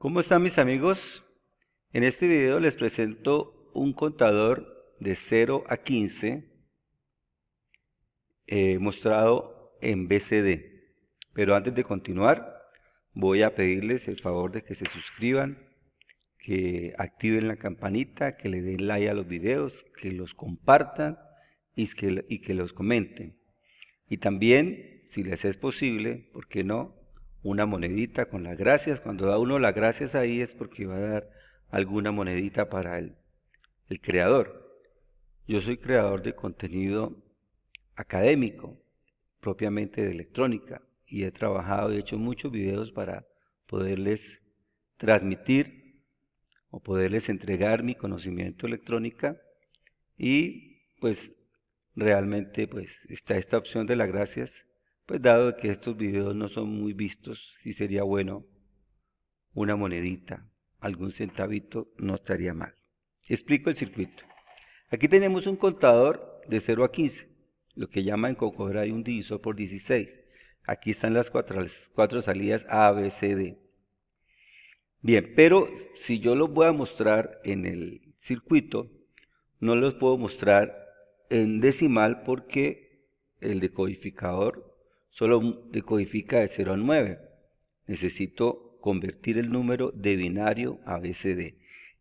¿Cómo están mis amigos? En este video les presento un contador de 0 a 15 eh, mostrado en BCD. Pero antes de continuar voy a pedirles el favor de que se suscriban, que activen la campanita, que le den like a los videos, que los compartan y que, y que los comenten. Y también, si les es posible, ¿por qué no? una monedita con las gracias. Cuando da uno las gracias ahí es porque va a dar alguna monedita para el, el creador. Yo soy creador de contenido académico, propiamente de electrónica, y he trabajado y he hecho muchos videos para poderles transmitir o poderles entregar mi conocimiento electrónica y pues realmente pues está esta opción de las gracias pues dado que estos videos no son muy vistos, si sería bueno una monedita, algún centavito, no estaría mal. Explico el circuito. Aquí tenemos un contador de 0 a 15, lo que llaman en hay un divisor por 16. Aquí están las cuatro, las cuatro salidas A, B, C, D. Bien, pero si yo los voy a mostrar en el circuito, no los puedo mostrar en decimal porque el decodificador Solo decodifica de 0 a 9. Necesito convertir el número de binario a BCD.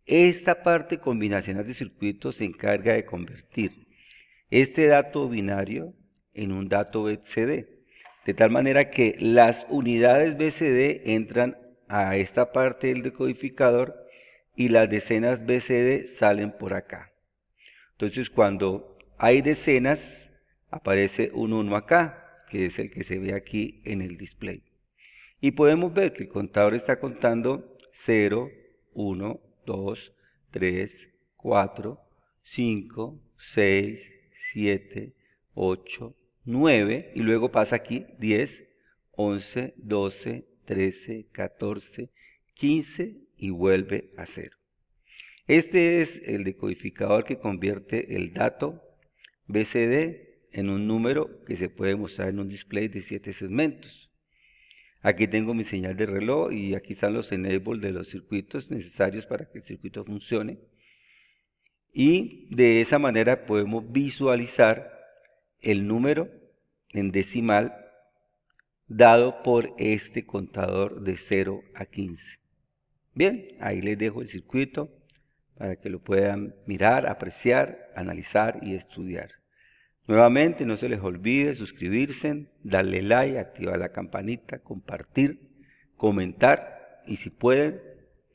Esta parte combinacional de circuitos se encarga de convertir este dato binario en un dato BCD. De tal manera que las unidades BCD entran a esta parte del decodificador y las decenas BCD salen por acá. Entonces cuando hay decenas, aparece un 1 acá que es el que se ve aquí en el display. Y podemos ver que el contador está contando 0, 1, 2, 3, 4, 5, 6, 7, 8, 9 y luego pasa aquí 10, 11, 12, 13, 14, 15 y vuelve a 0. Este es el decodificador que convierte el dato BCD en un número que se puede mostrar en un display de 7 segmentos. Aquí tengo mi señal de reloj y aquí están los enable de los circuitos necesarios para que el circuito funcione. Y de esa manera podemos visualizar el número en decimal dado por este contador de 0 a 15. Bien, ahí les dejo el circuito para que lo puedan mirar, apreciar, analizar y estudiar. Nuevamente, no se les olvide suscribirse, darle like, activar la campanita, compartir, comentar y si pueden,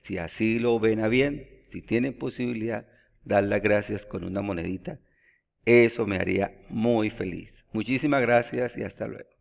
si así lo ven a bien, si tienen posibilidad, dar las gracias con una monedita. Eso me haría muy feliz. Muchísimas gracias y hasta luego.